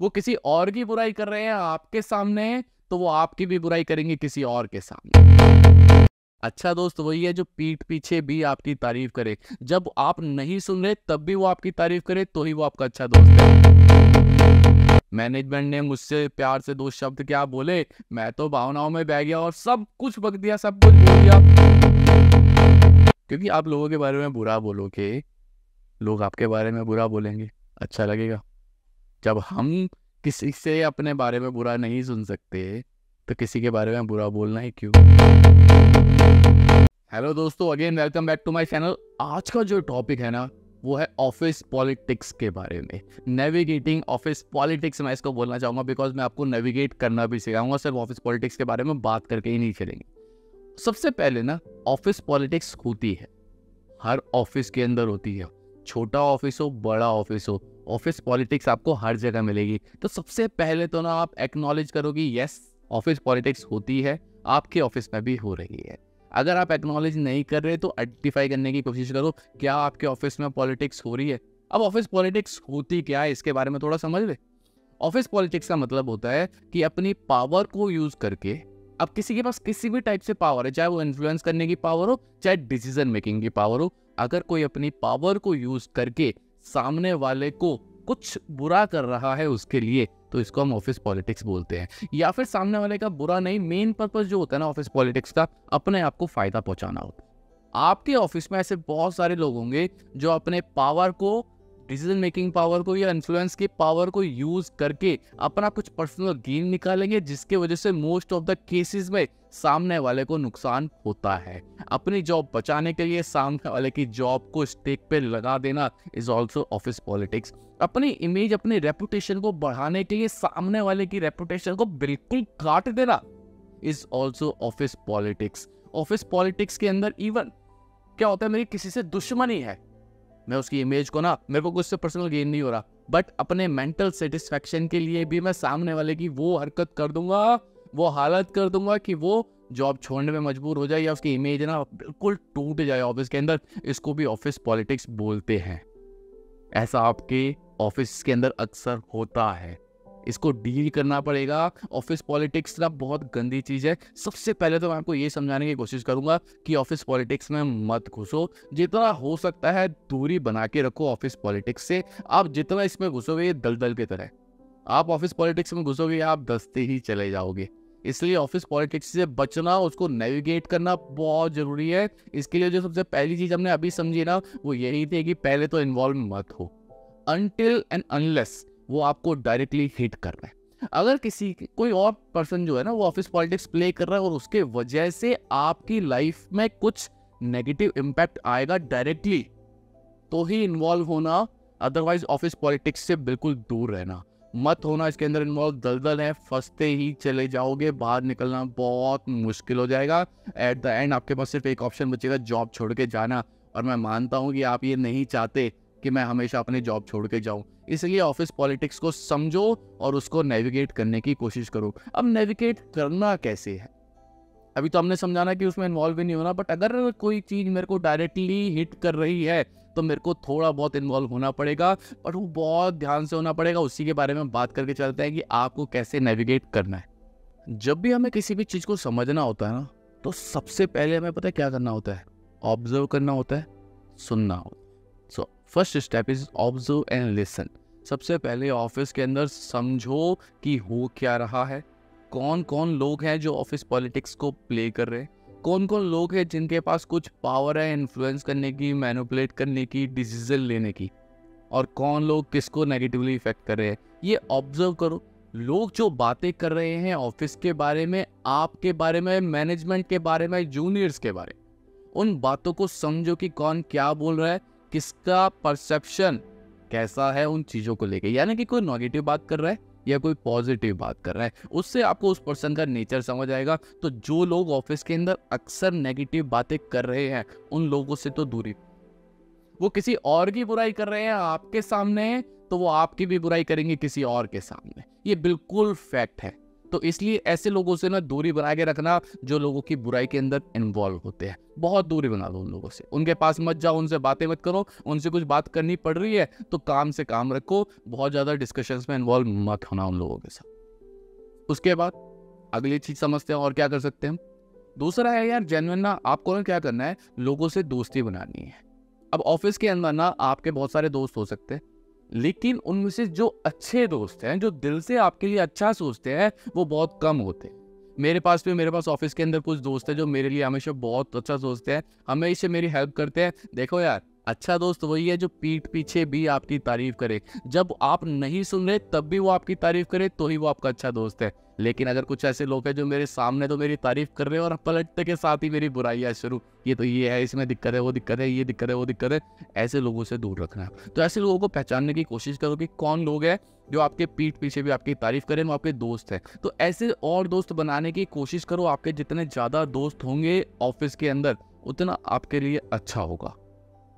वो किसी और की बुराई कर रहे हैं आपके सामने तो वो आपकी भी बुराई करेंगे किसी और के सामने अच्छा दोस्त वही है जो पीठ पीछे भी आपकी तारीफ करे जब आप नहीं सुन रहे तब भी वो आपकी तारीफ करे तो ही वो आपका अच्छा दोस्त है मैनेजमेंट ने मुझसे प्यार से दो शब्द क्या बोले मैं तो भावनाओं में बह गया और सब कुछ बक दिया सब कुछ बोल दिया क्योंकि आप लोगों के बारे में बुरा बोलोगे लोग आपके बारे में बुरा बोलेंगे अच्छा लगेगा जब हम किसी से अपने बारे में बुरा नहीं सुन सकते तो किसी के बारे में बुरा बोलना ही क्यों हेलो दोस्तों again welcome back to my channel आज का जो टॉपिक है ना वो है ऑफिस पॉलिटिक्स के बारे में नेविगेटिंग ऑफिस पॉलिटिक्स मैं इसको बोलना चाहूंगा बिकॉज मैं आपको नेविगेट करना भी सिखाऊंगा सिर्फ ऑफिस पॉलिटिक्स के बारे में बात करके ही नहीं चलेंगे सबसे पहले ना ऑफिस पॉलिटिक्स होती है हर ऑफिस के अंदर होती है छोटा ऑफिस हो बड़ा ऑफिस हो ऑफिस पॉलिटिक्स आपको हर जगह मिलेगी तो सबसे पहले तो ना आप एक्नॉलेज करोगे यस ऑफिस पॉलिटिक्स होती है आपके ऑफिस में भी हो रही है अगर आप एक्नॉलेज नहीं कर रहे तो आइडेंटिफाई करने की कोशिश करो क्या आपके ऑफिस में पॉलिटिक्स हो रही है अब ऑफिस पॉलिटिक्स होती क्या है इसके बारे में थोड़ा समझ ले ऑफिस पॉलिटिक्स का मतलब होता है कि अपनी पावर को यूज करके अब किसी के पास किसी भी टाइप से पावर है चाहे वो इन्फ्लुएंस करने की पावर हो चाहे डिसीजन मेकिंग की पावर हो अगर कोई अपनी पावर को यूज करके सामने वाले को कुछ बुरा कर रहा है उसके लिए तो इसको हम ऑफिस पॉलिटिक्स बोलते हैं या फिर सामने वाले का बुरा नहीं मेन पर्पज जो होता है ना ऑफिस पॉलिटिक्स का अपने आप को फायदा पहुंचाना होता है आपके ऑफिस में ऐसे बहुत सारे लोग होंगे जो अपने पावर को डिसीजन मेकिंग पावर को या इन्फ्लुएंस की पावर को यूज करके अपना कुछ पर्सनल गेन निकालेंगे जिसके वजह से मोस्ट ऑफ द केसेस में सामने वाले को नुकसान होता है अपनी जॉब बचाने के लिए सामने वाले की जॉब को स्टेक पे लगा देना इज ऑल्सो ऑफिस पॉलिटिक्स अपनी इमेज अपनी रेपुटेशन को बढ़ाने के लिए सामने वाले की रेपुटेशन को बिल्कुल काट देना is also office politics office politics के अंदर इवन क्या होता है मेरी किसी से दुश्मनी है मैं उसकी इमेज को ना मेरे को उससे पर्सनल गेन नहीं हो रहा बट अपने मेंटल सेटिस्फेक्शन के लिए भी मैं सामने वाले की वो हरकत कर दूंगा वो हालत कर दूंगा कि वो जॉब छोड़ने में मजबूर हो जाए या उसकी इमेज ना बिल्कुल टूट जाए ऑफिस के अंदर इसको भी ऑफिस पॉलिटिक्स बोलते हैं ऐसा आपके ऑफिस के अंदर अक्सर होता है इसको डील करना पड़ेगा ऑफिस पॉलिटिक्स ना बहुत गंदी चीज़ है सबसे पहले तो मैं आपको ये समझाने की कोशिश करूंगा कि ऑफिस पॉलिटिक्स में मत घुसो जितना हो सकता है दूरी बना के रखो ऑफिस पॉलिटिक्स से आप जितना इसमें घुसोगे ये दलदल की तरह आप ऑफिस पॉलिटिक्स में घुसोगे आप दस्ते ही चले जाओगे इसलिए ऑफिस पॉलिटिक्स से बचना उसको नेविगेट करना बहुत ज़रूरी है इसके लिए जो सबसे पहली चीज़ हमने अभी समझी ना वो यही थी कि पहले तो इन्वॉल्व मत हो अनटिल एंड अनलेस वो आपको डायरेक्टली हिट कर रहे हैं अगर किसी कोई और पर्सन जो है ना वो ऑफिस पॉलिटिक्स प्ले कर रहा है और उसके वजह से आपकी लाइफ में कुछ नेगेटिव इम्पैक्ट आएगा डायरेक्टली तो ही इन्वॉल्व होना अदरवाइज ऑफिस पॉलिटिक्स से बिल्कुल दूर रहना मत होना इसके अंदर इन्वॉल्व दलदल है फंसते ही चले जाओगे बाहर निकलना बहुत मुश्किल हो जाएगा एट द एंड आपके पास सिर्फ एक ऑप्शन बचेगा जॉब छोड़ के जाना और मैं मानता हूँ कि आप ये नहीं चाहते कि मैं हमेशा अपनी जॉब छोड़ के जाऊँ इसलिए ऑफिस पॉलिटिक्स को समझो और उसको नेविगेट करने की कोशिश करो अब नेविगेट करना कैसे है अभी तो हमने समझाना कि उसमें इन्वॉल्व ही नहीं होना बट अगर कोई चीज़ मेरे को डायरेक्टली हिट कर रही है तो मेरे को थोड़ा बहुत इन्वॉल्व होना पड़ेगा बट वो बहुत ध्यान से होना पड़ेगा उसी के बारे में बात करके चलते हैं कि आपको कैसे नेविगेट करना है जब भी हमें किसी भी चीज़ को समझना होता है ना तो सबसे पहले हमें पता है क्या करना होता है ऑब्जर्व करना होता है सुनना होता so first step is observe and listen सबसे पहले ऑफिस के अंदर समझो कि हो क्या रहा है कौन कौन लोग हैं जो ऑफिस पॉलिटिक्स को प्ले कर रहे हैं कौन कौन लोग हैं जिनके पास कुछ पावर है इन्फ्लुएंस करने की मैनुपलेट करने की डिसीजन लेने की और कौन लोग किसको नेगेटिवली इफेक्ट कर रहे हैं ये ऑब्जर्व करो लोग जो बातें कर रहे हैं ऑफिस के बारे में आपके बारे में मैनेजमेंट के बारे में जूनियर्स के बारे में उन बातों को समझो कि कौन क्या बोल रहा है किसका परसेप्शन कैसा है उन चीज़ों को लेकर यानी कि कोई नेगेटिव बात कर रहा है या कोई पॉजिटिव बात कर रहा है उससे आपको उस पर्सन का नेचर समझ आएगा तो जो लोग ऑफिस के अंदर अक्सर नेगेटिव बातें कर रहे हैं उन लोगों से तो दूरी वो किसी और की बुराई कर रहे हैं आपके सामने तो वो आपकी भी बुराई करेंगे किसी और के सामने ये बिल्कुल फैक्ट है तो इसलिए ऐसे लोगों से ना दूरी बना के रखना जो लोगों की बुराई के अंदर इन्वॉल्व होते हैं बहुत दूरी बना लो उन लोगों से उनके पास मत जाओ उनसे बातें मत करो उनसे कुछ बात करनी पड़ रही है तो काम से काम रखो बहुत ज़्यादा डिस्कशंस में इन्वॉल्व मत होना उन लोगों के साथ उसके बाद अगली चीज़ समझते हैं और क्या कर सकते हैं दूसरा है यार जेनविन ना आपको ना क्या करना है लोगों से दोस्ती बनानी है अब ऑफिस के अंदर ना आपके बहुत सारे दोस्त हो सकते हैं लेकिन उनमें से जो अच्छे दोस्त हैं जो दिल से आपके लिए अच्छा सोचते हैं वो बहुत कम होते हैं मेरे पास भी मेरे पास ऑफिस के अंदर कुछ दोस्त हैं जो मेरे लिए हमेशा बहुत अच्छा सोचते हैं हमेशा मेरी हेल्प करते हैं देखो यार अच्छा दोस्त वही है जो पीठ पीछे भी आपकी तारीफ करे जब आप नहीं सुन रहे तब भी वो आपकी तारीफ करे तो ही वो आपका अच्छा दोस्त है लेकिन अगर कुछ ऐसे लोग हैं जो मेरे सामने तो मेरी तारीफ कर रहे हैं और पलटते के साथ ही मेरी बुराइयाँ शुरू ये तो ये है इसमें दिक्कत है वो दिक्कत है ये दिक्कत है वो दिक्कत है ऐसे लोगों से दूर रखना है तो ऐसे लोगों को पहचानने की कोशिश करो कि कौन लोग हैं जो आपके पीठ पीछे भी आपकी तारीफ करें वो आपके दोस्त हैं तो ऐसे और दोस्त बनाने की कोशिश करो आपके जितने ज़्यादा दोस्त होंगे ऑफिस के अंदर उतना आपके लिए अच्छा होगा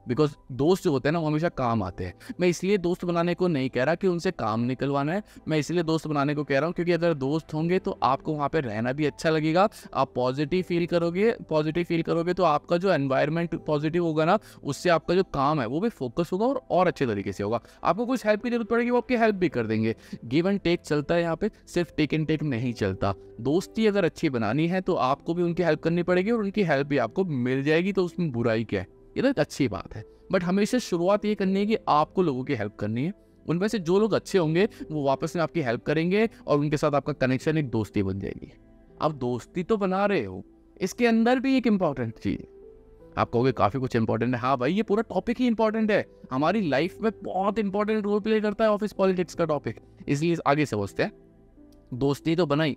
बिकॉज दोस्त जो होते हैं ना वो हमेशा काम आते हैं मैं इसलिए दोस्त बनाने को नहीं कह रहा कि उनसे काम निकलवाना है मैं इसलिए दोस्त बनाने को कह रहा हूँ क्योंकि अगर दोस्त होंगे तो आपको वहाँ पर रहना भी अच्छा लगेगा आप पॉजिटिव फील करोगे पॉजिटिव फील करोगे तो आपका जो एनवायरमेंट पॉजिटिव होगा ना उससे आपका जो काम है वो भी फोकस होगा और और अच्छे तरीके से होगा आपको कुछ हेल्प की जरूरत पड़ेगी वो आपकी हेल्प भी कर देंगे गिव एंड टेक चलता है यहाँ पे सिर्फ टेक एंड टेक नहीं चलता दोस्ती अगर अच्छी बनानी है तो आपको भी उनकी हेल्प करनी पड़ेगी और उनकी हेल्प भी आपको मिल जाएगी तो उसमें बुराई क्या है ये तो अच्छी बात है बट हमेशा शुरुआत ये करनी है कि आपको लोगों की हेल्प करनी है उनमें से जो लोग अच्छे होंगे वो वापस में आपकी हेल्प करेंगे और उनके साथ आपका कनेक्शन एक दोस्ती बन जाएगी आप दोस्ती तो बना रहे हो इसके अंदर भी एक इम्पॉर्टेंट चीज़ है आप कहोगे काफ़ी कुछ इंपॉर्टेंट है हाँ भाई ये पूरा टॉपिक ही इंपॉर्टेंट है हमारी लाइफ में बहुत इंपॉर्टेंट रोल प्ले करता है ऑफिस पॉलिटिक्स का टॉपिक इसलिए आगे समझते हैं दोस्ती तो बनाई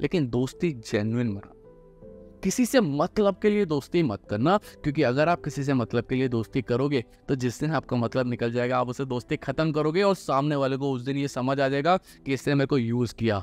लेकिन दोस्ती जेन्यन बना किसी से मतलब के लिए दोस्ती मत करना क्योंकि अगर आप किसी से मतलब के लिए दोस्ती करोगे तो जिस दिन आपका मतलब निकल जाएगा आप उसे दोस्ती ख़त्म करोगे और सामने वाले को उस दिन ये समझ आ जाएगा कि इसने मेरे को यूज़ किया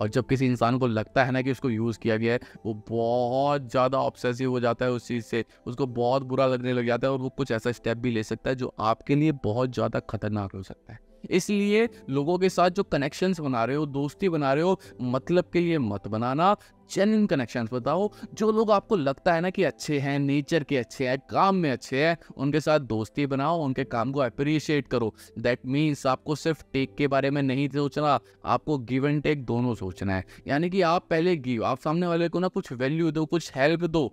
और जब किसी इंसान को लगता है ना कि उसको यूज़ किया गया है वो बहुत ज़्यादा ऑब्सेसिव हो जाता है उस चीज़ से उसको बहुत बुरा लगने लग जाता है और वो कुछ ऐसा स्टेप भी ले सकता है जो आपके लिए बहुत ज़्यादा खतरनाक हो सकता है इसलिए लोगों के साथ जो कनेक्शंस बना रहे हो दोस्ती बना रहे हो मतलब के लिए मत बनाना जेन्यन कनेक्शंस बताओ जो लोग आपको लगता है ना कि अच्छे हैं नेचर के अच्छे हैं काम में अच्छे हैं उनके साथ दोस्ती बनाओ उनके काम को अप्रिशिएट करो दैट मीन्स आपको सिर्फ टेक के बारे में नहीं सोचना आपको गिव एंड टेक दोनों सोचना है यानी कि आप पहले गिव आप सामने वाले को ना कुछ वैल्यू दो कुछ हेल्प दो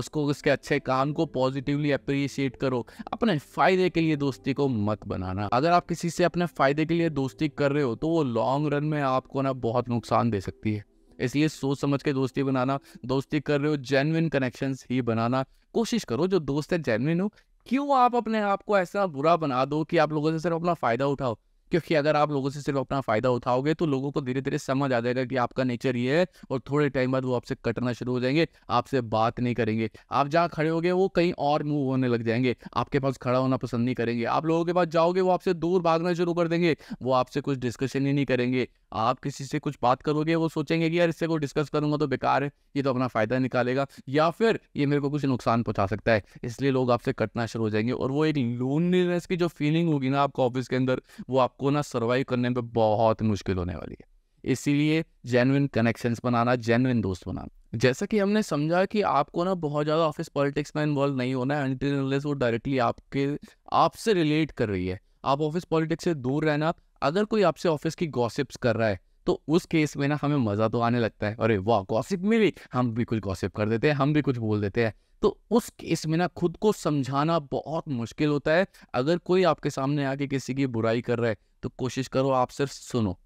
उसको उसके अच्छे काम को पॉजिटिवली अप्रिशिएट करो अपने फायदे के लिए दोस्ती को मत बनाना अगर आप किसी से अपने फायदे के लिए दोस्ती कर रहे हो तो वो लॉन्ग रन में आपको ना बहुत नुकसान दे सकती है इसलिए सोच समझ के दोस्ती बनाना दोस्ती कर रहे हो जेनविन कनेक्शन ही बनाना कोशिश करो जो दोस्त है जेनविन हो क्यों आप अपने आप को ऐसा बुरा बना दो कि आप लोगों से सिर्फ अपना फ़ायदा उठाओ क्योंकि अगर आप लोगों से सिर्फ अपना फ़ायदा उठाओगे तो लोगों को धीरे धीरे समझ आ जाएगा कि आपका नेचर ये है और थोड़े टाइम बाद वो आपसे कटना शुरू हो जाएंगे आपसे बात नहीं करेंगे आप जहाँ खड़े होगे वो कहीं और मूव होने लग जाएंगे आपके पास खड़ा होना पसंद नहीं करेंगे आप लोगों के पास जाओगे वो आपसे दूर भागना शुरू कर देंगे वो आपसे कुछ डिस्कशन ही नहीं करेंगे आप किसी से कुछ बात करोगे वो सोचेंगे कि यार इससे को डिस्कस करूंगा तो बेकार है ये तो अपना फ़ायदा निकालेगा या फिर ये मेरे को कुछ नुकसान पहुंचा सकता है इसलिए लोग आपसे कटना शुरू हो जाएंगे और वो एक लोनलीनेस की जो फीलिंग होगी ना आपको ऑफिस के अंदर वो आपको ना सर्वाइव करने में बहुत मुश्किल होने वाली है इसीलिए जेनविन कनेक्शंस बनाना जेनविन दोस्त बनाना जैसा कि हमने समझा कि आपको ना बहुत ज़्यादा ऑफिस पॉलिटिक्स में इन्वॉल्व नहीं होना है अनलेस वो डायरेक्टली आपके आपसे रिलेट कर रही है आप ऑफिस पॉलिटिक्स से दूर रहना अगर कोई आपसे ऑफिस की गॉसिप्स कर रहा है तो उस केस में ना हमें मज़ा तो आने लगता है अरे वाह गॉसिप भी हम भी कुछ गॉसिप कर देते हैं हम भी कुछ बोल देते हैं तो उस केस में ना खुद को समझाना बहुत मुश्किल होता है अगर कोई आपके सामने आके किसी की बुराई कर रहा है तो कोशिश करो आप सिर्फ सुनो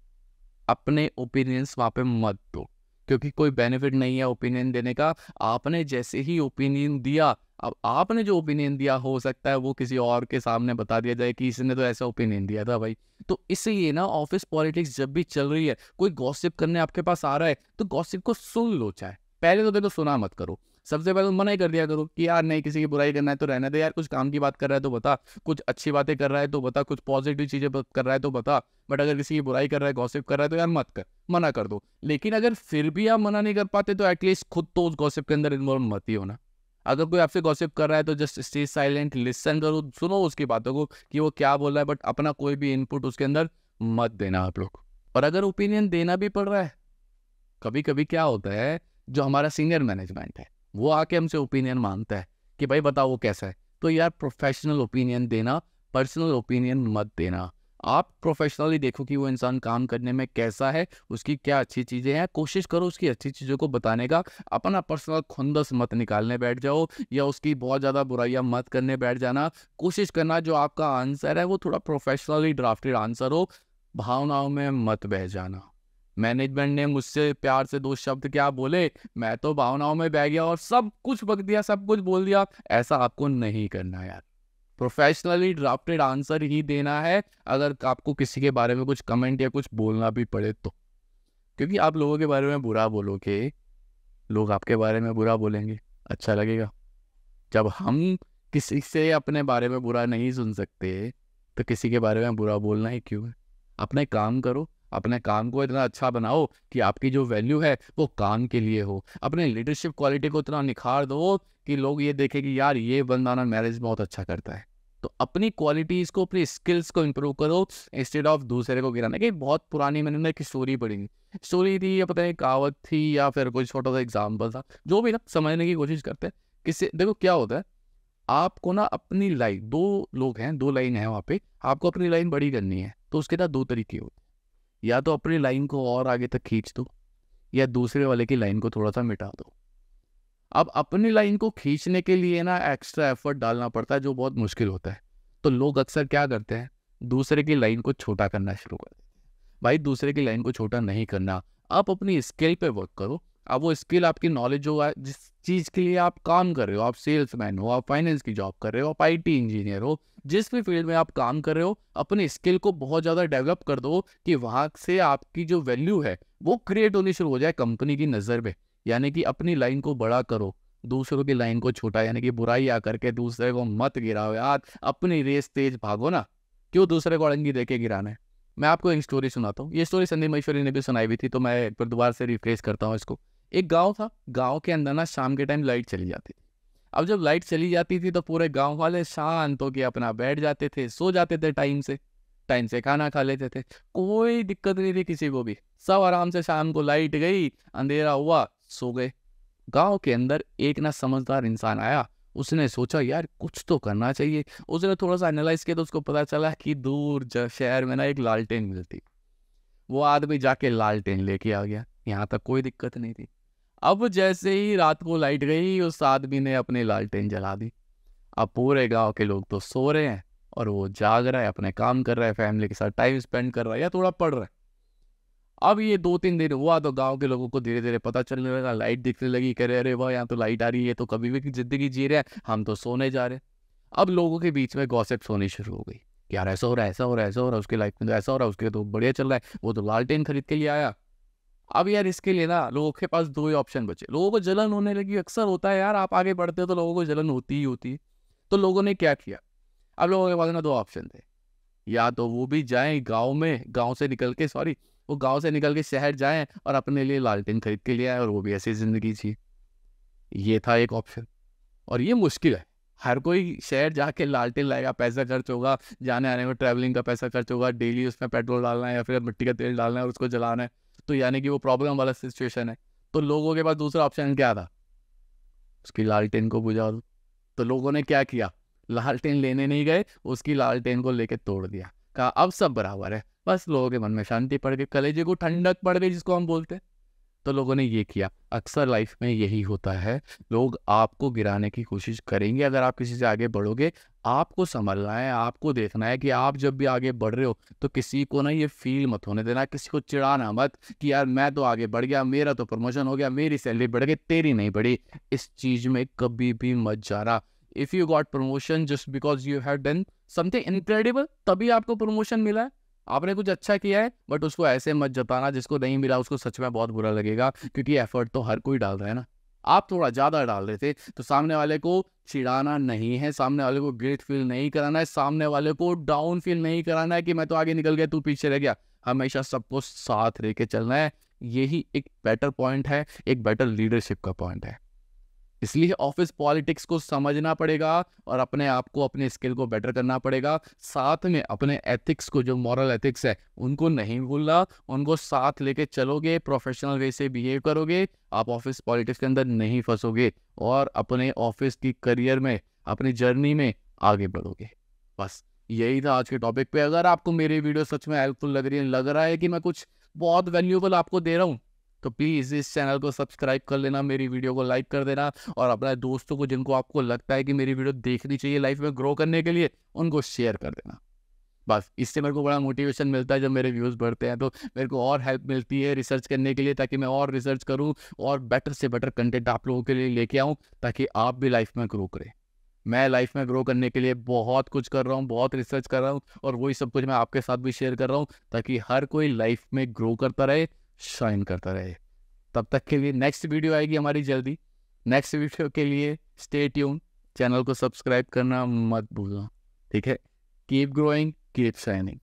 अपने ओपिनियंस वहाँ पे मत दो क्योंकि कोई बेनिफिट नहीं है ओपिनियन देने का आपने जैसे ही ओपिनियन दिया अब आपने जो ओपिनियन दिया हो सकता है वो किसी और के सामने बता दिया जाए कि इसने तो ऐसा ओपिनियन दिया था भाई तो इसलिए ना ऑफिस पॉलिटिक्स जब भी चल रही है कोई गॉसिप करने आपके पास आ रहा है तो गॉसिप को सुन लो चाहे पहले तो देखो सुना मत करो सबसे पहले मना ही कर दिया करो कि यार नहीं किसी की बुराई करना है तो रहना दे यार कुछ काम की बात कर रहा है तो बता कुछ अच्छी बातें कर रहा है तो बता कुछ पॉजिटिव चीज़ें कर रहा है तो बता बट अगर किसी की बुराई कर रहा है गॉसिप कर रहा है तो यार मत कर मना कर दो लेकिन अगर फिर भी आप मना नहीं कर पाते तो एटलीस्ट खुद तो उस गॉसिप के अंदर इन्वॉल्व मत ही होना अगर कोई आपसे गॉसिप कर रहा है तो जस्ट स्टे साइलेंट लिसन करो सुनो उसकी बातों को कि वो क्या बोल रहा है बट अपना कोई भी इनपुट उसके अंदर मत देना आप लोग और अगर ओपिनियन देना भी पड़ रहा है कभी कभी क्या होता है जो हमारा सीनियर मैनेजमेंट है वो आके हमसे ओपिनियन मांगता है कि भाई बताओ वो कैसा है तो यार प्रोफेशनल ओपिनियन देना पर्सनल ओपिनियन मत देना आप प्रोफेशनली देखो कि वो इंसान काम करने में कैसा है उसकी क्या अच्छी चीज़ें हैं कोशिश करो उसकी अच्छी चीज़ों को बताने का अपना पर्सनल खुंदस मत निकालने बैठ जाओ या उसकी बहुत ज़्यादा बुराइयाँ मत करने बैठ जाना कोशिश करना जो आपका आंसर है वो थोड़ा प्रोफेशनली ड्राफ्टेड आंसर हो भावनाओं में मत बह जाना मैनेजमेंट ने मुझसे प्यार से दो शब्द क्या बोले मैं तो भावनाओं में बह गया और सब कुछ बक दिया सब कुछ बोल दिया ऐसा आपको नहीं करना यार प्रोफेशनली ड्राफ्टेड आंसर ही देना है अगर आपको किसी के बारे में कुछ कमेंट या कुछ बोलना भी पड़े तो क्योंकि आप लोगों के बारे में बुरा बोलोगे लोग आपके बारे में बुरा बोलेंगे अच्छा लगेगा जब हम किसी से अपने बारे में बुरा नहीं सुन सकते तो किसी के बारे में बुरा बोलना ही क्यों है अपने काम करो अपने काम को इतना अच्छा बनाओ कि आपकी जो वैल्यू है वो काम के लिए हो अपने लीडरशिप क्वालिटी को इतना निखार दो कि लोग ये देखें कि यार ये बंदा ना मैरिज बहुत अच्छा करता है तो अपनी क्वालिटीज़ को अपनी स्किल्स को इम्प्रूव करो इंस्टेड ऑफ दूसरे को गिराने की बहुत पुरानी मैंने ना एक स्टोरी पढ़ी थी स्टोरी थी या पता नहीं कहावत थी या फिर कोई छोटा सा एग्जाम्पल था जो भी ना समझने की कोशिश करते हैं किससे देखो क्या होता है आपको ना अपनी लाइन दो लोग हैं दो लाइन है वहाँ पे आपको अपनी लाइन बड़ी करनी है तो उसके ना दो तरीके होते हैं या तो अपनी लाइन को और आगे तक खींच दो या दूसरे वाले की लाइन को थोड़ा सा मिटा दो अब अपनी लाइन को खींचने के लिए ना एक्स्ट्रा एफर्ट डालना पड़ता है जो बहुत मुश्किल होता है तो लोग अक्सर क्या करते हैं दूसरे की लाइन को छोटा करना शुरू कर देते हैं भाई दूसरे की लाइन को छोटा नहीं करना आप अपनी स्किल पे वर्क करो अब वो स्किल आपकी नॉलेज हो जिस चीज़ के लिए आप काम कर रहे हो आप सेल्स मैन हो आप फाइनेंस की जॉब कर रहे हो आप आईटी इंजीनियर हो जिस भी फील्ड में आप काम कर रहे हो अपने स्किल को बहुत ज़्यादा डेवलप कर दो कि वहाँ से आपकी जो वैल्यू है वो क्रिएट होनी शुरू हो जाए कंपनी की नज़र में यानी कि अपनी लाइन को बड़ा करो दूसरों की लाइन को छोटा यानी कि बुराई आकर के दूसरे को मत गिराओ यार अपनी रेस तेज भागो ना क्यों दूसरे को अड़ंगी दे के गिराना है मैं आपको एक स्टोरी सुनाता हूँ ये स्टोरी संदीप महेश्वरी ने भी सुनाई हुई थी तो मैं एक बार दोबारा से रिफ्रेश करता हूँ इसको एक गांव था गांव के अंदर ना शाम के टाइम लाइट चली जाती थी अब जब लाइट चली जाती थी तो पूरे गांव वाले शांत होकर अपना बैठ जाते थे सो जाते थे टाइम से टाइम से खाना खा लेते थे कोई दिक्कत नहीं थी किसी को भी सब आराम से शाम को लाइट गई अंधेरा हुआ सो गए गांव के अंदर एक ना समझदार इंसान आया उसने सोचा यार कुछ तो करना चाहिए उसने थोड़ा सा एनालाइज किया तो उसको पता चला कि दूर शहर में ना एक लालटेन मिलती वो आदमी जाके लालटेन लेके आ गया यहाँ तक कोई दिक्कत नहीं थी अब जैसे ही रात को लाइट गई उस आदमी ने अपनी लालटेन जला दी अब पूरे गांव के लोग तो सो रहे हैं और वो जाग रहा है अपने काम कर रहा है फैमिली के साथ टाइम स्पेंड कर रहा है या थोड़ा पढ़ रहा है अब ये दो तीन दिन हुआ तो गांव के लोगों को धीरे धीरे पता चलने लगा लाइट दिखने लगी कह रहे अरे वाह यहाँ तो लाइट आ रही है तो कभी भी जिंदगी जी रहे हैं हम तो सोने जा रहे हैं अब लोगों के बीच में गॉसिप्स सोनी शुरू हो गई यार ऐसा हो रहा है ऐसा हो रहा है ऐसा हो रहा है उसकी लाइफ में तो ऐसा हो रहा है उसके तो बढ़िया चल रहा है वो तो लालटेन खरीद के लिए आया अब यार इसके लिए ना लोगों के पास दो ही ऑप्शन बचे लोगों को जलन होने लगी अक्सर होता है यार आप आगे बढ़ते हो तो लोगों को जलन होती ही होती है तो लोगों ने क्या किया अब लोगों के पास ना दो ऑप्शन थे या तो वो भी जाए गांव में गांव से निकल के सॉरी वो गांव से निकल के शहर जाए और अपने लिए लालटेन खरीद के लिए आए और वो भी ऐसी ज़िंदगी जी ये था एक ऑप्शन और ये मुश्किल है हर कोई शहर जाके लालटेन लाएगा पैसा खर्च होगा जाने आने में ट्रैवलिंग का पैसा खर्च होगा डेली उसमें पेट्रोल डालना है या फिर मिट्टी का तेल डालना है और उसको जलाना है तो यानी कि वो प्रॉब्लम वाला सिचुएशन है तो लोगों के पास दूसरा ऑप्शन क्या था उसकी लालटेन को बुझा दो तो लोगों ने क्या किया लालटेन लेने नहीं गए उसकी लालटेन को लेके तोड़ दिया कहा अब सब बराबर है बस लोगों के मन में शांति पड़ गई कलेजे को ठंडक पड़ गई जिसको हम बोलते हैं तो लोगों ने ये किया अक्सर लाइफ में यही होता है लोग आपको गिराने की कोशिश करेंगे अगर आप किसी से आगे बढ़ोगे आपको संभलना है आपको देखना है कि आप जब भी आगे बढ़ रहे हो तो किसी को ना ये फील मत होने देना किसी को चिड़ाना मत कि यार मैं तो आगे बढ़ गया मेरा तो प्रमोशन हो गया मेरी सैलरी बढ़ गई तेरी नहीं बढ़ी इस चीज़ में कभी भी मत जाना if you got promotion just because you have done something incredible तभी आपको प्रमोशन मिला है आपने कुछ अच्छा किया है बट उसको ऐसे मत जताना जिसको नहीं मिला उसको सच में बहुत बुरा लगेगा क्योंकि एफर्ट तो हर कोई डाल रहा है ना आप थोड़ा ज़्यादा डाल रहे थे तो सामने वाले को चिढ़ाना नहीं है सामने वाले को ग्रेट फील नहीं कराना है सामने वाले को डाउन फील नहीं कराना है कि मैं तो आगे निकल गया तू पीछे रह गया हमेशा सबको साथ लेके चलना है यही एक बेटर पॉइंट है एक बेटर लीडरशिप का पॉइंट है इसलिए ऑफिस पॉलिटिक्स को समझना पड़ेगा और अपने आप को अपने स्किल को बेटर करना पड़ेगा साथ में अपने एथिक्स को जो मॉरल एथिक्स है उनको नहीं भूलना उनको साथ लेके चलोगे प्रोफेशनल वे से बिहेव करोगे आप ऑफिस पॉलिटिक्स के अंदर नहीं फंसोगे और अपने ऑफिस की करियर में अपनी जर्नी में आगे बढ़ोगे बस यही था आज के टॉपिक पे अगर आपको मेरी वीडियो सच में हेल्पफुल लग रही है लग रहा है कि मैं कुछ बहुत वैल्यूबल आपको दे रहा हूँ तो प्लीज़ इस चैनल को सब्सक्राइब कर लेना मेरी वीडियो को लाइक कर देना और अपने दोस्तों को जिनको आपको लगता है कि मेरी वीडियो देखनी चाहिए लाइफ में ग्रो करने के लिए उनको शेयर कर देना बस इससे मेरे को बड़ा मोटिवेशन मिलता है जब मेरे व्यूज़ बढ़ते हैं तो मेरे को और हेल्प मिलती है रिसर्च करने के लिए ताकि मैं और रिसर्च करूं और बेटर से बेटर कंटेंट आप लोगों के लिए लेके आऊं ताकि आप भी लाइफ में ग्रो करें मैं लाइफ में ग्रो करने के लिए बहुत कुछ कर रहा हूँ बहुत रिसर्च कर रहा हूँ और वही सब कुछ मैं आपके साथ भी शेयर कर रहा हूँ ताकि हर कोई लाइफ में ग्रो करता रहे शाइन करता रहे तब तक के लिए नेक्स्ट वीडियो आएगी हमारी जल्दी नेक्स्ट वीडियो के लिए स्टे ट्यून चैनल को सब्सक्राइब करना मत भूलना ठीक है कीप ग्रोइंग कीप शाइनिंग